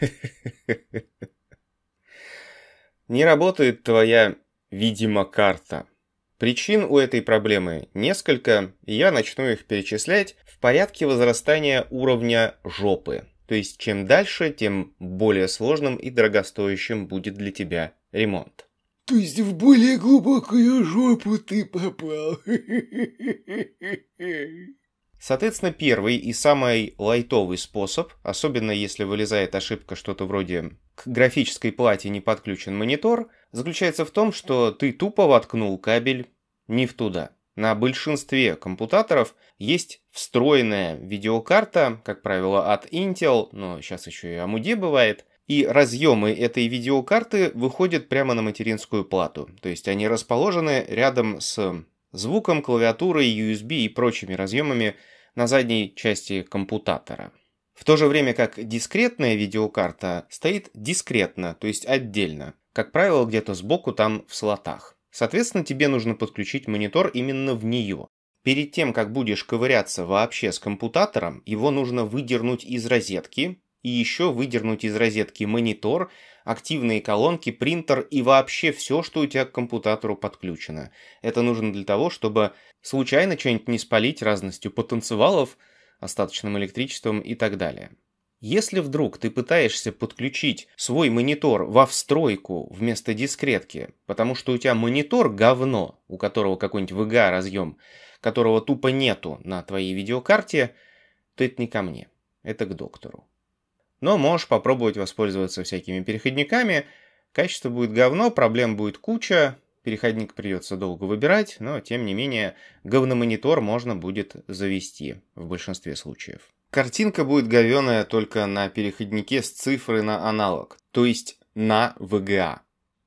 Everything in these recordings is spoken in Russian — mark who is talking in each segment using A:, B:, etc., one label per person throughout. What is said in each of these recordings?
A: Не работает твоя, видимо, карта. Причин у этой проблемы несколько, и я начну их перечислять в порядке возрастания уровня жопы. То есть чем дальше, тем более сложным и дорогостоящим будет для тебя ремонт. То есть в более глубокую жопу ты попал. Соответственно, первый и самый лайтовый способ, особенно если вылезает ошибка что-то вроде «к графической плате не подключен монитор», заключается в том, что ты тупо воткнул кабель не в туда. На большинстве компьютеров есть встроенная видеокарта, как правило, от Intel, но сейчас еще и AMD бывает, и разъемы этой видеокарты выходят прямо на материнскую плату, то есть они расположены рядом с звуком, клавиатурой, USB и прочими разъемами на задней части компутатора. В то же время как дискретная видеокарта стоит дискретно, то есть отдельно, как правило где-то сбоку там в слотах. Соответственно, тебе нужно подключить монитор именно в нее. Перед тем, как будешь ковыряться вообще с компутатором, его нужно выдернуть из розетки, и еще выдернуть из розетки монитор, активные колонки, принтер и вообще все, что у тебя к компьютеру подключено. Это нужно для того, чтобы случайно что-нибудь не спалить разностью потенциалов, остаточным электричеством и так далее. Если вдруг ты пытаешься подключить свой монитор во встройку вместо дискретки, потому что у тебя монитор говно, у которого какой-нибудь VGA разъем, которого тупо нету на твоей видеокарте, то это не ко мне, это к доктору. Но можешь попробовать воспользоваться всякими переходниками. Качество будет говно, проблем будет куча. Переходник придется долго выбирать, но тем не менее говномонитор можно будет завести в большинстве случаев. Картинка будет говеная только на переходнике с цифры на аналог, то есть на VGA.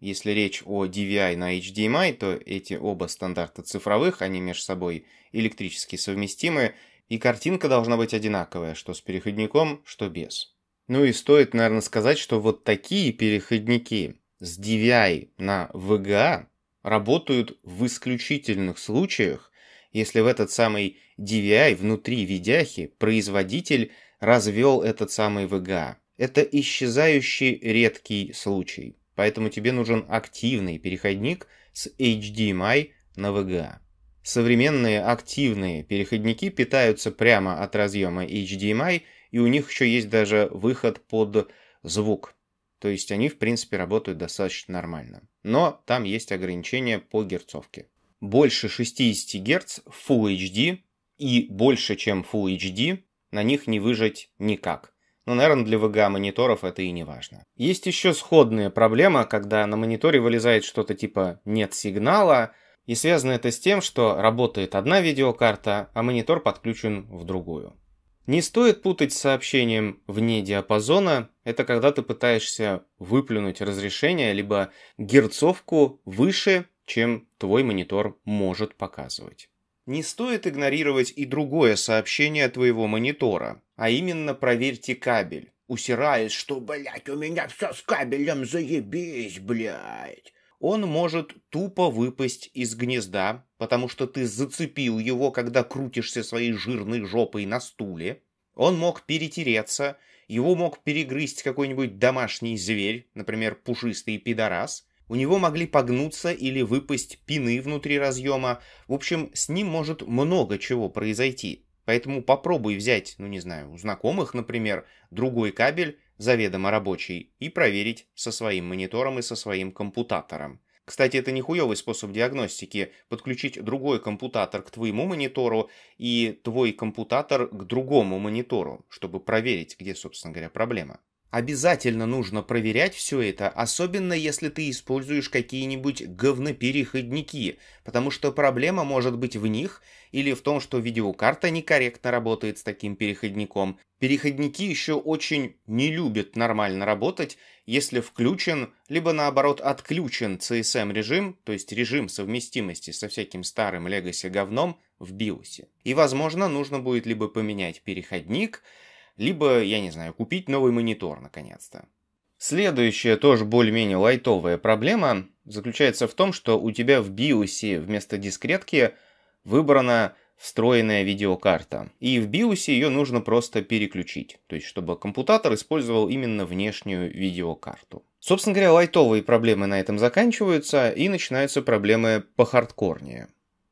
A: Если речь о DVI на HDMI, эм то эти оба стандарта цифровых, они между собой электрически совместимы, и картинка должна быть одинаковая, что с переходником, что без. Ну и стоит, наверное, сказать, что вот такие переходники с DVI на VGA работают в исключительных случаях, если в этот самый DVI внутри видяхи производитель развел этот самый VGA. Это исчезающий редкий случай, поэтому тебе нужен активный переходник с HDMI на VGA. Современные активные переходники питаются прямо от разъема HDMI – и у них еще есть даже выход под звук. То есть они, в принципе, работают достаточно нормально. Но там есть ограничения по герцовке. Больше 60 Гц Full HD и больше, чем Full HD, на них не выжать никак. Но, ну, наверное, для VGA а мониторов это и не важно. Есть еще сходная проблема, когда на мониторе вылезает что-то типа «нет сигнала», и связано это с тем, что работает одна видеокарта, а монитор подключен в другую. Не стоит путать с сообщением вне диапазона. Это когда ты пытаешься выплюнуть разрешение либо герцовку выше, чем твой монитор может показывать. Не стоит игнорировать и другое сообщение твоего монитора, а именно проверьте кабель. Усираясь, что, блядь, у меня все с кабелем заебись, блядь он может тупо выпасть из гнезда, потому что ты зацепил его, когда крутишься своей жирной жопой на стуле. Он мог перетереться, его мог перегрызть какой-нибудь домашний зверь, например, пушистый пидорас. У него могли погнуться или выпасть пины внутри разъема. В общем, с ним может много чего произойти. Поэтому попробуй взять, ну не знаю, у знакомых, например, другой кабель, заведомо рабочий, и проверить со своим монитором и со своим компутатором. Кстати, это не хуёвый способ диагностики. Подключить другой компутатор к твоему монитору и твой компутатор к другому монитору, чтобы проверить, где, собственно говоря, проблема. Обязательно нужно проверять все это, особенно если ты используешь какие-нибудь говнопереходники, потому что проблема может быть в них или в том, что видеокарта некорректно работает с таким переходником. Переходники еще очень не любят нормально работать, если включен, либо наоборот отключен CSM эм режим, то есть режим совместимости со всяким старым Legacy говном в BIOS. И возможно нужно будет либо поменять переходник, либо, я не знаю, купить новый монитор наконец-то. Следующая тоже более-менее лайтовая проблема заключается в том, что у тебя в BIOS вместо дискретки выбрана встроенная видеокарта. И в BIOS ее нужно просто переключить, то есть чтобы компьютер использовал именно внешнюю видеокарту. Собственно говоря, лайтовые проблемы на этом заканчиваются, и начинаются проблемы по хардкорнее.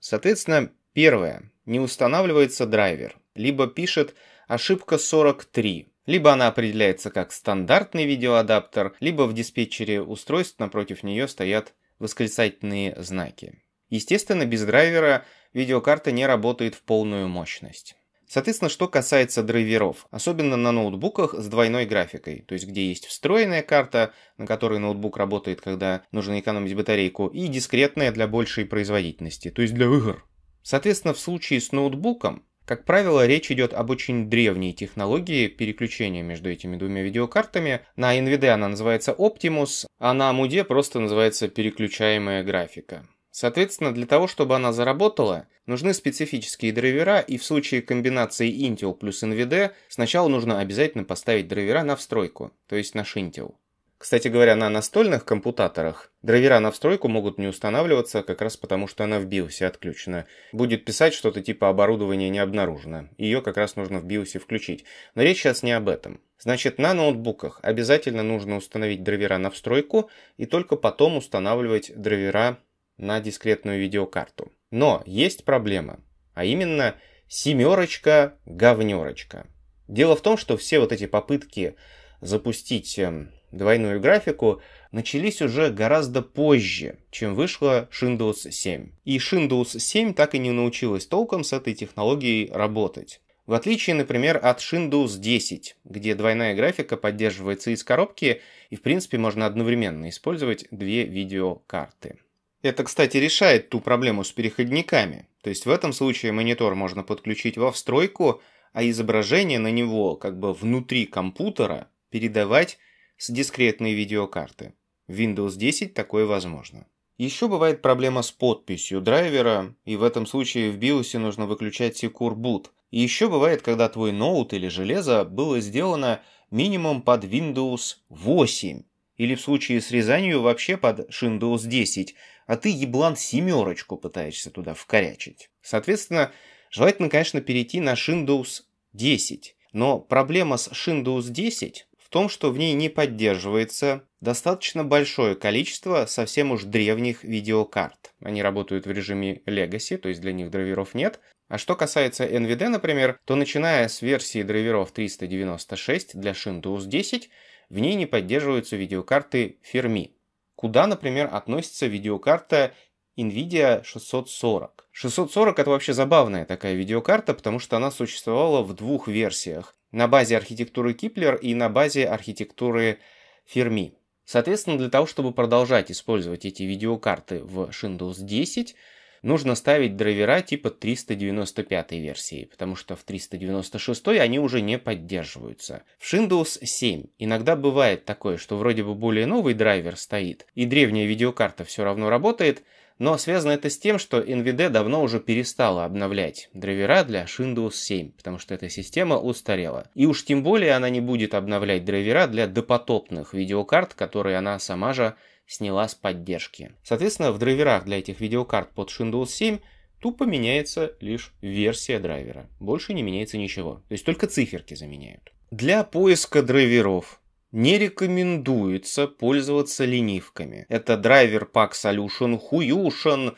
A: Соответственно, первое. Не устанавливается драйвер, либо пишет ошибка 43. Либо она определяется как стандартный видеоадаптер, либо в диспетчере устройств напротив нее стоят восклицательные знаки. Естественно, без драйвера видеокарта не работает в полную мощность. Соответственно, что касается драйверов, особенно на ноутбуках с двойной графикой, то есть где есть встроенная карта, на которой ноутбук работает, когда нужно экономить батарейку, и дискретная для большей производительности, то есть для игр. Соответственно, в случае с ноутбуком как правило, речь идет об очень древней технологии переключения между этими двумя видеокартами. На NVIDIA она называется Optimus, а на AMD просто называется переключаемая графика. Соответственно, для того, чтобы она заработала, нужны специфические драйвера, и в случае комбинации Intel плюс NVD сначала нужно обязательно поставить драйвера на встройку, то есть на Intel. Кстати говоря, на настольных компутаторах драйвера на встройку могут не устанавливаться, как раз потому, что она в BIOS отключена. Будет писать что-то типа «оборудование не обнаружено». Ее как раз нужно в BIOS включить. Но речь сейчас не об этом. Значит, на ноутбуках обязательно нужно установить драйвера на встройку и только потом устанавливать драйвера на дискретную видеокарту. Но есть проблема, а именно семерочка-говнерочка. Дело в том, что все вот эти попытки запустить эм, двойную графику, начались уже гораздо позже, чем вышла Windows 7. И Windows 7 так и не научилась толком с этой технологией работать. В отличие, например, от Windows 10, где двойная графика поддерживается из коробки, и в принципе можно одновременно использовать две видеокарты. Это, кстати, решает ту проблему с переходниками. То есть в этом случае монитор можно подключить во встройку, а изображение на него как бы внутри компьютера передавать с дискретной видеокарты. В Windows 10 такое возможно. Еще бывает проблема с подписью драйвера, и в этом случае в BIOS нужно выключать Secure Boot. И еще бывает, когда твой ноут или железо было сделано минимум под Windows 8, или в случае с Рязанью вообще под Windows 10, а ты, еблан, семерочку пытаешься туда вкорячить. Соответственно, желательно, конечно, перейти на Windows 10. Но проблема с Windows 10 том, что в ней не поддерживается достаточно большое количество совсем уж древних видеокарт. Они работают в режиме Legacy, то есть для них драйверов нет. А что касается NVD, например, то начиная с версии драйверов 396 для Windows 10, в ней не поддерживаются видеокарты Fermi. Куда, например, относится видеокарта NVIDIA 640. 640 это вообще забавная такая видеокарта, потому что она существовала в двух версиях. На базе архитектуры Киплер и на базе архитектуры Ферми. Соответственно, для того, чтобы продолжать использовать эти видеокарты в Windows 10, нужно ставить драйвера типа 395 версии, потому что в 396 они уже не поддерживаются. В Windows 7 иногда бывает такое, что вроде бы более новый драйвер стоит, и древняя видеокарта все равно работает, но связано это с тем, что NVD давно уже перестала обновлять драйвера для Windows 7, потому что эта система устарела. И уж тем более она не будет обновлять драйвера для допотопных видеокарт, которые она сама же сняла с поддержки. Соответственно, в драйверах для этих видеокарт под Windows 7 тупо меняется лишь версия драйвера. Больше не меняется ничего. То есть только циферки заменяют. Для поиска драйверов не рекомендуется пользоваться ленивками. Это драйвер Pack Solution хуюшен,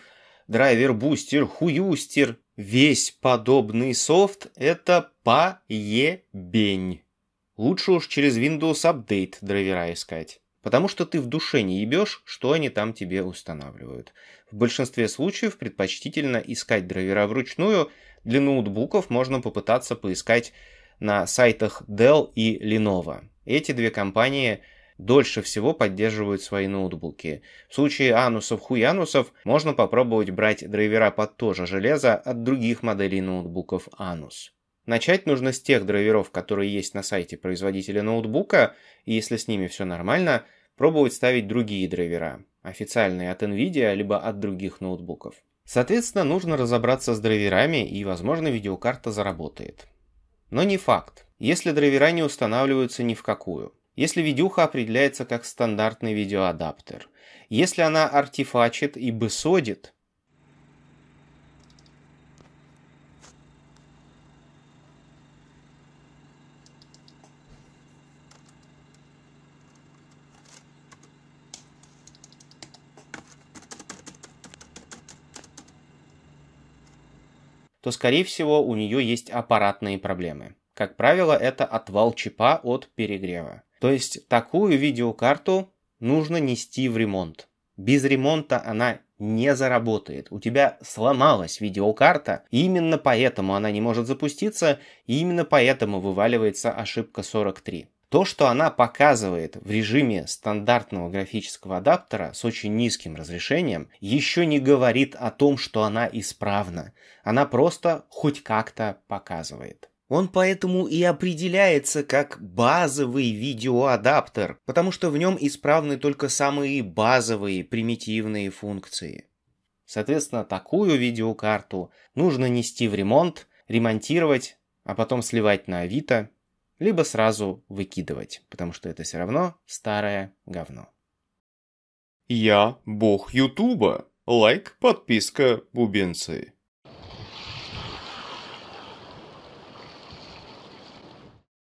A: драйвер бустер хуюстер. Весь подобный софт – это поебень. Лучше уж через Windows Update драйвера искать. Потому что ты в душе не ебешь, что они там тебе устанавливают. В большинстве случаев предпочтительно искать драйвера вручную. Для ноутбуков можно попытаться поискать на сайтах Dell и Lenovo. Эти две компании дольше всего поддерживают свои ноутбуки. В случае анусов-хуянусов можно попробовать брать драйвера под то же железо от других моделей ноутбуков анус. Начать нужно с тех драйверов, которые есть на сайте производителя ноутбука, и если с ними все нормально, пробовать ставить другие драйвера, официальные от NVIDIA, либо от других ноутбуков. Соответственно, нужно разобраться с драйверами, и, возможно, видеокарта заработает. Но не факт если драйвера не устанавливаются ни в какую, если видюха определяется как стандартный видеоадаптер, если она артефачит и бысодит, то, скорее всего, у нее есть аппаратные проблемы. Как правило, это отвал чипа от перегрева. То есть такую видеокарту нужно нести в ремонт. Без ремонта она не заработает. У тебя сломалась видеокарта, именно поэтому она не может запуститься, и именно поэтому вываливается ошибка 43. То, что она показывает в режиме стандартного графического адаптера с очень низким разрешением, еще не говорит о том, что она исправна. Она просто хоть как-то показывает. Он поэтому и определяется как базовый видеоадаптер, потому что в нем исправны только самые базовые примитивные функции. Соответственно, такую видеокарту нужно нести в ремонт, ремонтировать, а потом сливать на Авито, либо сразу выкидывать, потому что это все равно старое говно. Я бог Ютуба. Лайк, подписка, бубенцы.